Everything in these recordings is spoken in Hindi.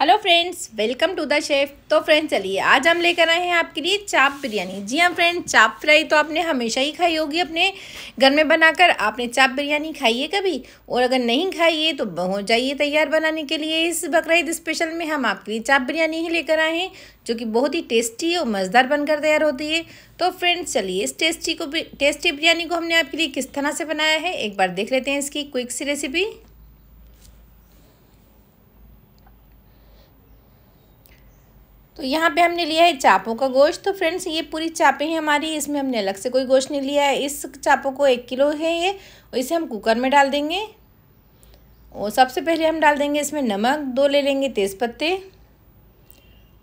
hello friends welcome to the chef तो फ्रेंड्स चलिए आज हम लेकर आए हैं आपके लिए चाप बिरयानी जी हाँ फ्रेंड चाप फ्राई तो आपने हमेशा ही खाई होगी अपने घर में बनाकर आपने चाप बिरयानी खाई है कभी और अगर नहीं खाई है तो हो जाइए तैयार बनाने के लिए इस बकरीद स्पेशल में हम आपके लिए चाप बिरयानी ही लेकर आए हैं जो कि बहुत ही टेस्टी और मज़ेदार बनकर तैयार होती है तो फ्रेंड्स चलिए इस टेस्टी को टेस्टी बिरयानी को हमने आपके लिए किस तरह से बनाया है एक बार देख लेते हैं इसकी क्विक सी रेसिपी तो यहाँ पे हमने लिया है चापों का गोश्त तो फ्रेंड्स ये पूरी चापें हैं हमारी इसमें हमने अलग से कोई गोश्त नहीं लिया है इस चापों को एक किलो है ये और इसे हम कुकर में डाल देंगे और सबसे पहले हम डाल देंगे इसमें नमक दो ले लेंगे तेज़पत्ते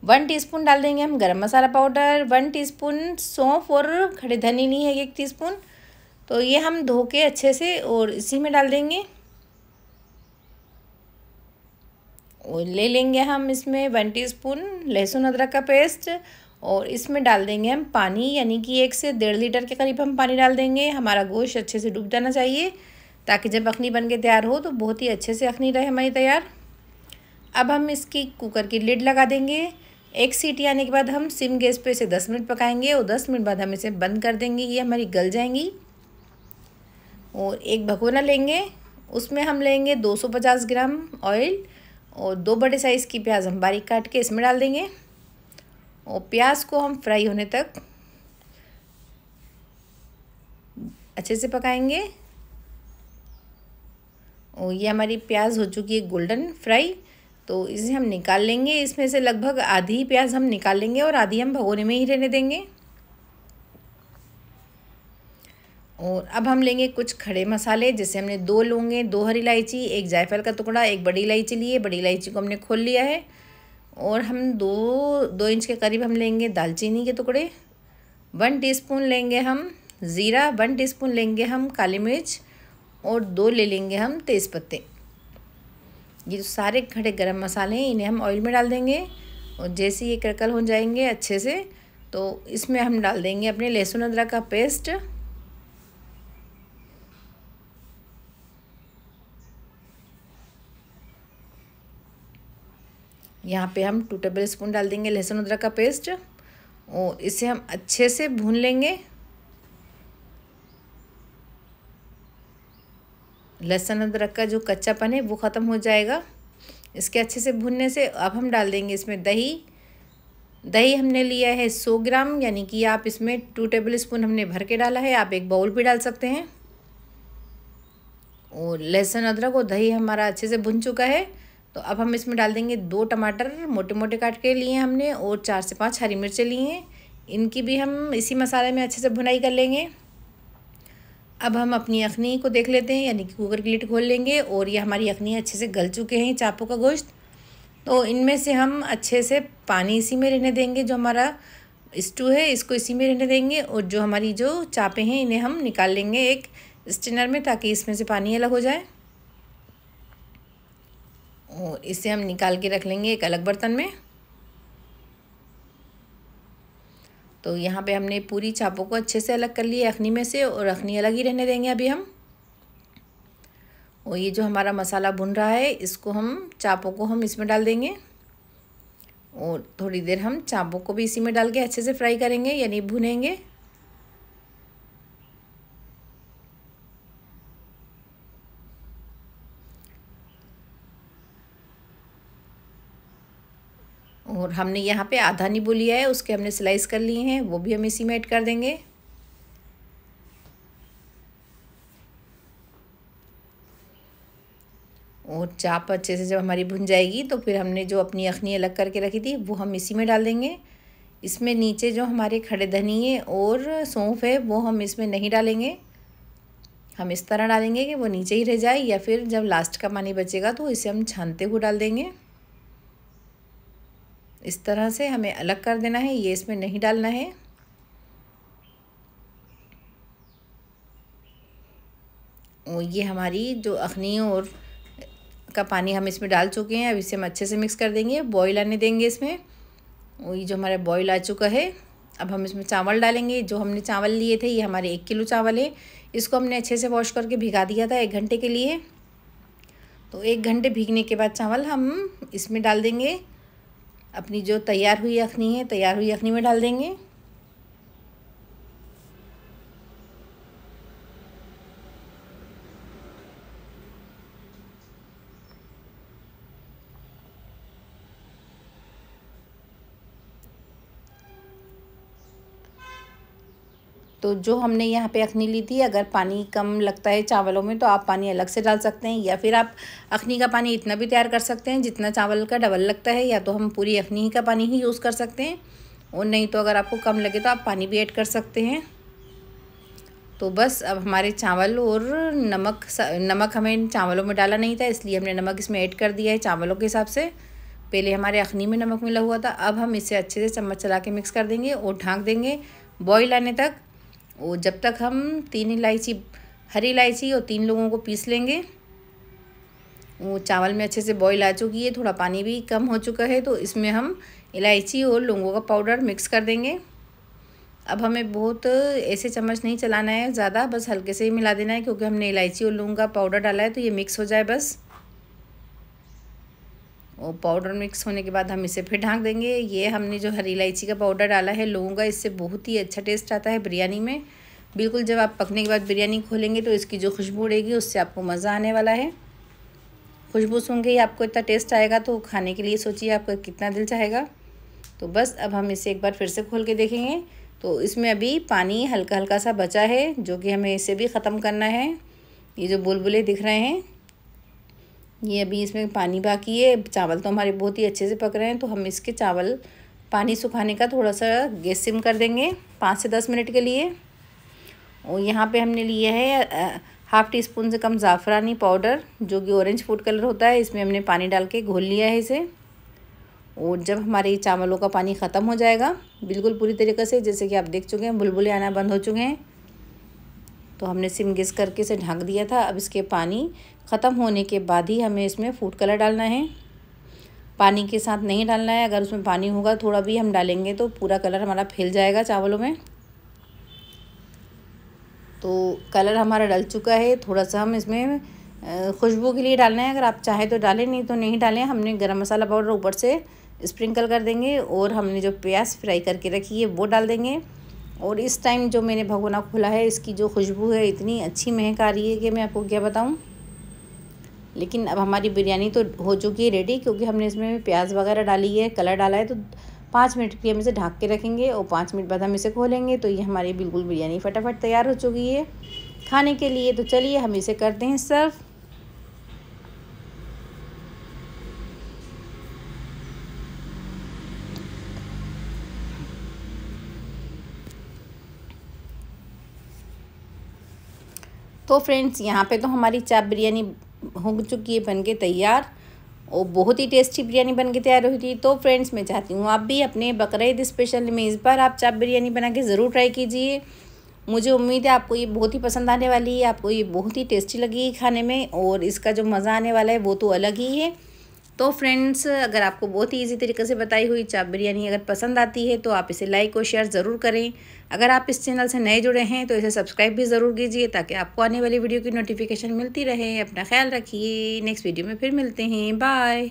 वन टीस्पून डाल देंगे हम गरम मसाला पाउडर वन टीस्पून सौंफ और खड़े धनी नहीं है एक टीस्पून तो ये हम धो के अच्छे से और इसी में डाल देंगे ले लेंगे हम इसमें वन टीस्पून लहसुन अदरक का पेस्ट और इसमें डाल देंगे हम पानी यानी कि एक से डेढ़ लीटर के करीब हम पानी डाल देंगे हमारा गोश्त अच्छे से डूब जाना चाहिए ताकि जब अखनी बन के तैयार हो तो बहुत ही अच्छे से अखनी रहे हमारी तैयार अब हम इसकी कुकर की लिड लगा देंगे एक सीटी आने के बाद हम सिम गैस पे इसे दस मिनट पकाएंगे और दस मिनट बाद हम इसे बंद कर देंगे ये हमारी गल जाएंगी और एक भगोना लेंगे उसमें हम लेंगे पचास ग्राम ऑयल और दो बड़े साइज़ की प्याज हम बारीक काट के इसमें डाल देंगे और प्याज को हम फ्राई होने तक अच्छे से पकाएंगे और ये हमारी प्याज हो चुकी है गोल्डन फ्राई तो इसे हम निकाल लेंगे इसमें से लगभग आधी प्याज हम निकाल लेंगे और आधी हम भगोने में ही रहने देंगे और अब हम लेंगे कुछ खड़े मसाले जैसे हमने दो लोंगे दो हरी इलायची एक जायफल का टुकड़ा एक बड़ी इलायची लिए बड़ी इलायची को हमने खोल लिया है और हम दो दो इंच के करीब हम लेंगे दालचीनी के टुकड़े वन टीस्पून लेंगे हम ज़ीरा वन टीस्पून लेंगे हम काली मिर्च और दो ले लेंगे हम तेज़पत्ते ये जो सारे खड़े गरम मसाले हैं इन्हें हम ऑयल में डाल देंगे और जैसे ये क्रकल हो जाएंगे अच्छे से तो इसमें हम डाल देंगे अपने लहसुन अदरक का पेस्ट यहाँ पे हम टू टेबल स्पून डाल देंगे लहसुन अदरक का पेस्ट और इसे हम अच्छे से भून लेंगे लहसुन अदरक का जो कच्चापन है वो ख़त्म हो जाएगा इसके अच्छे से भूनने से अब हम डाल देंगे इसमें दही दही हमने लिया है सौ ग्राम यानी कि आप इसमें टू टेबल स्पून हमने भर के डाला है आप एक बाउल भी डाल सकते हैं और लहसुन अदरक और दही हमारा अच्छे से भुन चुका है तो अब हम इसमें डाल देंगे दो टमाटर मोटे मोटे काट के लिए हमने और चार से पाँच हरी मिर्चें ली हैं इनकी भी हम इसी मसाले में अच्छे से भुनाई कर लेंगे अब हम अपनी यखनी को देख लेते हैं यानी कि कुकर की लिट खोल लेंगे और ये हमारी यखनी अच्छे से गल चुके हैं चापों का गोश्त तो इनमें से हम अच्छे से पानी इसी में रहने देंगे जो हमारा स्टू है इसको इसी में रहने देंगे और जो हमारी जो चापें हैं इन्हें हम निकाल लेंगे एक स्टिनर में ताकि इसमें से पानी अलग हो जाए और इसे हम निकाल के रख लेंगे एक अलग बर्तन में तो यहाँ पे हमने पूरी चापों को अच्छे से अलग कर लिया अखनी में से और अखनी अलग ही रहने देंगे अभी हम और ये जो हमारा मसाला भुन रहा है इसको हम चापों को हम इसमें डाल देंगे और थोड़ी देर हम चापों को भी इसी में डाल के अच्छे से फ्राई करेंगे यानी भुनेंगे और हमने यहाँ पे आधा नींबू लिया है उसके हमने स्लाइस कर लिए हैं वो भी हम इसी में ऐड कर देंगे और चाप अच्छे से जब हमारी भुन जाएगी तो फिर हमने जो अपनी अखनी अलग करके रखी थी वो हम इसी में डाल देंगे इसमें नीचे जो हमारे खड़े धनिए और सौंफ है वो हम इसमें नहीं डालेंगे हम इस तरह डालेंगे कि वो नीचे ही रह जाए या फिर जब लास्ट का पानी बचेगा तो इसे हम छानते हुए डाल देंगे इस तरह से हमें अलग कर देना है ये इसमें नहीं डालना है और ये हमारी जो अखनी और का पानी हम इसमें डाल चुके हैं अब इसे हम अच्छे से मिक्स कर देंगे बॉईल आने देंगे इसमें और ये जो हमारा बॉईल आ चुका है अब हम इसमें चावल डालेंगे जो हमने चावल लिए थे ये हमारे एक किलो चावल है इसको हमने अच्छे से वॉश करके भिगा दिया था एक घंटे के लिए तो एक घंटे भीगने के बाद चावल हम इसमें डाल देंगे अपनी जो तैयार हुई यखनी है तैयार हुई यखनी में डाल देंगे तो जो हमने यहाँ पे अखनी ली थी अगर पानी कम लगता है चावलों में तो आप पानी अलग से डाल सकते हैं या फिर आप अखनी का पानी इतना भी तैयार कर सकते हैं जितना चावल का डबल लगता है या तो हम पूरी अखनी का पानी ही यूज़ कर सकते हैं और नहीं तो अगर आपको कम लगे तो आप पानी भी ऐड कर सकते हैं तो बस अब हमारे चावल और नमक नमक हमें चावलों में डाला नहीं था इसलिए हमने नमक इसमें ऐड कर दिया है चावलों के हिसाब से पहले हमारे अखनी में नमक मिला हुआ था अब हम इसे अच्छे से चम्मच चला के मिक्स कर देंगे और ढाँक देंगे बॉईल आने तक और जब तक हम तीन इलायची हरी इलायची और तीन लोगों को पीस लेंगे वो चावल में अच्छे से बॉईल आ चुकी है थोड़ा पानी भी कम हो चुका है तो इसमें हम इलायची और लौंगों का पाउडर मिक्स कर देंगे अब हमें बहुत ऐसे चम्मच नहीं चलाना है ज़्यादा बस हल्के से ही मिला देना है क्योंकि हमने इलायची और लौंग का पाउडर डाला है तो ये मिक्स हो जाए बस पाउडर मिक्स होने के बाद हम इसे फिर ढाँक देंगे ये हमने जो हरी इलायची का पाउडर डाला है लोगों का इससे बहुत ही अच्छा टेस्ट आता है बिरयानी में बिल्कुल जब आप पकने के बाद बिरयानी खोलेंगे तो इसकी जो खुशबू उड़ेगी उससे आपको मज़ा आने वाला है खुशबू सूंघ ही आपको इतना टेस्ट आएगा तो खाने के लिए सोचिए आपका कितना दिल चाहेगा तो बस अब हम इसे एक बार फिर से खोल के देखेंगे तो इसमें अभी पानी हल्का हल्का सा बचा है जो कि हमें इसे भी ख़त्म करना है ये जो बुलबुलें दिख रहे हैं ये अभी इसमें पानी बाकी है चावल तो हमारे बहुत ही अच्छे से पक रहे हैं तो हम इसके चावल पानी सुखाने का थोड़ा सा गैस सिम कर देंगे पाँच से दस मिनट के लिए और यहाँ पे हमने लिया है हाफ़ टी स्पून से कम ज़ाफ़रानी पाउडर जो कि ऑरेंज फूड कलर होता है इसमें हमने पानी डाल के घोल लिया है इसे और जब हमारे चावलों का पानी ख़त्म हो जाएगा बिल्कुल पूरी तरीके से जैसे कि आप देख चुके हैं बुलबुले आना बंद हो चुके हैं तो हमने सिम गैस करके इसे ढक दिया था अब इसके पानी ख़त्म होने के बाद ही हमें इसमें फूड कलर डालना है पानी के साथ नहीं डालना है अगर उसमें पानी होगा थोड़ा भी हम डालेंगे तो पूरा कलर हमारा फैल जाएगा चावलों में तो कलर हमारा डल चुका है थोड़ा सा हम इसमें खुशबू के लिए डालना है अगर आप चाहें तो डालें नहीं तो नहीं डालें हमने गरम मसाला पाउडर ऊपर से स्प्रिंकल कर देंगे और हमने जो प्याज फ्राई करके रखी है वो डाल देंगे और इस टाइम जो मैंने भगोना खोला है इसकी जो खुशबू है इतनी अच्छी महक आ रही है कि मैं आपको क्या बताऊँ लेकिन अब हमारी बिरयानी तो हो चुकी है रेडी क्योंकि हमने इसमें प्याज वगैरह डाली है कलर डाला है तो पाँच मिनट के लिए हम इसे ढाक के रखेंगे और पाँच मिनट बाद हम इसे खोलेंगे तो ये हमारी बिल्कुल बिरयानी फटाफट तैयार हो चुकी है खाने के लिए तो चलिए हम इसे करते हैं सर्व तो फ्रेंड्स यहाँ पे तो हमारी चाप बिरयानी हो चुकी है बन के तैयार और बहुत ही टेस्टी बिरयानी बन के तैयार हुई थी तो फ्रेंड्स मैं चाहती हूँ आप भी अपने बकरीद स्पेशल में इस बार आप चाप बिरयानी बना के ज़रूर ट्राई कीजिए मुझे उम्मीद है आपको ये बहुत ही पसंद आने वाली है आपको ये बहुत ही टेस्टी लगी खाने में और इसका जो मज़ा आने वाला है वो तो अलग ही है तो फ्रेंड्स अगर आपको बहुत ही इजी तरीके से बताई हुई चाप बिरयानी अगर पसंद आती है तो आप इसे लाइक और शेयर ज़रूर करें अगर आप इस चैनल से नए जुड़े हैं तो इसे सब्सक्राइब भी ज़रूर कीजिए ताकि आपको आने वाली वीडियो की नोटिफिकेशन मिलती रहे अपना ख्याल रखिए नेक्स्ट वीडियो में फिर मिलते हैं बाय